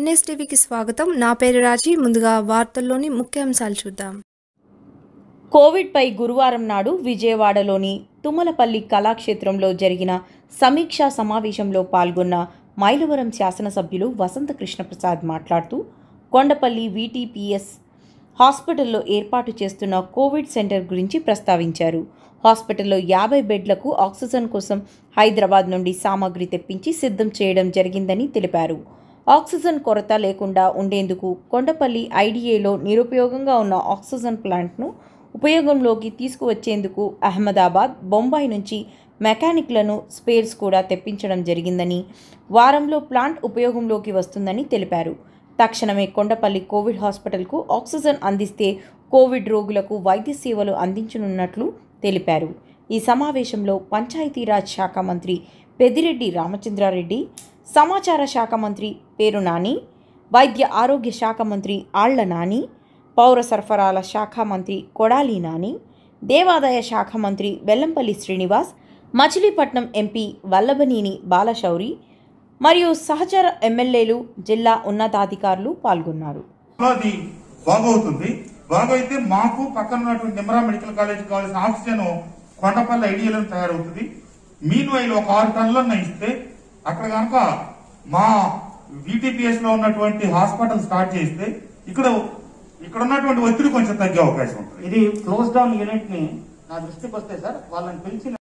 NS టీవీకి స్వాగతం నా పేరు రాజీ ముందుగా వార్తల్లోని ముఖ్యాంశాలు చూద్దాం కోవిడ్పై గురువారం నాడు విజయవాడలోని తుమ్మలపల్లి కళాక్షేత్రంలో జరిగిన సమీక్షా సమావేశంలో పాల్గొన్న మైలవరం శాసనసభ్యులు వసంత కృష్ణప్రసాద్ మాట్లాడుతూ కొండపల్లి వీటీపీఎస్ హాస్పిటల్లో ఏర్పాటు చేస్తున్న కోవిడ్ సెంటర్ గురించి ప్రస్తావించారు హాస్పిటల్లో యాభై బెడ్లకు ఆక్సిజన్ కోసం హైదరాబాద్ నుండి సామాగ్రి తెప్పించి సిద్ధం చేయడం జరిగిందని తెలిపారు ఆక్సిజన్ కొరత లేకుండా ఉండేందుకు కొండపల్లి ఐడిఏలో నిరుపయోగంగా ఉన్న ఆక్సిజన్ ప్లాంట్ను ఉపయోగంలోకి తీసుకువచ్చేందుకు అహ్మదాబాద్ బొంబాయి నుంచి మెకానిక్లను స్పేర్స్ కూడా తెప్పించడం జరిగిందని వారంలో ప్లాంట్ ఉపయోగంలోకి వస్తుందని తెలిపారు తక్షణమే కొండపల్లి కోవిడ్ హాస్పిటల్కు ఆక్సిజన్ అందిస్తే కోవిడ్ రోగులకు వైద్య సేవలు అందించనున్నట్లు తెలిపారు ఈ సమావేశంలో పంచాయతీరాజ్ శాఖ మంత్రి పెదిరెడ్డి రామచంద్రారెడ్డి సమాచార శాఖ మంత్రి పేరు నాని వైద్య ఆరోగ్య శాఖ మంత్రి ఆళ్ల నాని పౌర సరఫరాల శాఖ మంత్రి కొడాలి నాని దేవాదాయ శాఖ మంత్రి వెల్లంపల్లి శ్రీనివాస్ మచిలీపట్నం ఎంపీ వల్లభనేని బాలశౌరి మరియు సహచర ఎమ్మెల్యేలు జిల్లా ఉన్నతాధికారులు పాల్గొన్నారు బాగవుతుంది బాగైతే మాకు పక్కన నిమ్రా మెడికల్ కాలేజ్ కావాల్సిన ఆక్సిజన్ కొండపల్లి ఐడియల్ తయారవుతుంది మీన్ వైల్ ఒక ఆరు టన్నులన్న ఇస్తే అక్కడ కనుక మా విటిపిఎస్ లో ఉన్నటువంటి హాస్పిటల్ స్టార్ట్ చేస్తే ఇక్కడ ఇక్కడ ఉన్నటువంటి ఒత్తిడి కొంచెం తగ్గే అవకాశం ఉంటుంది ఇది క్లోజ్ డౌన్ యూనిట్ ని నా దృష్టికి వస్తే సార్ వాళ్ళని పిలిచి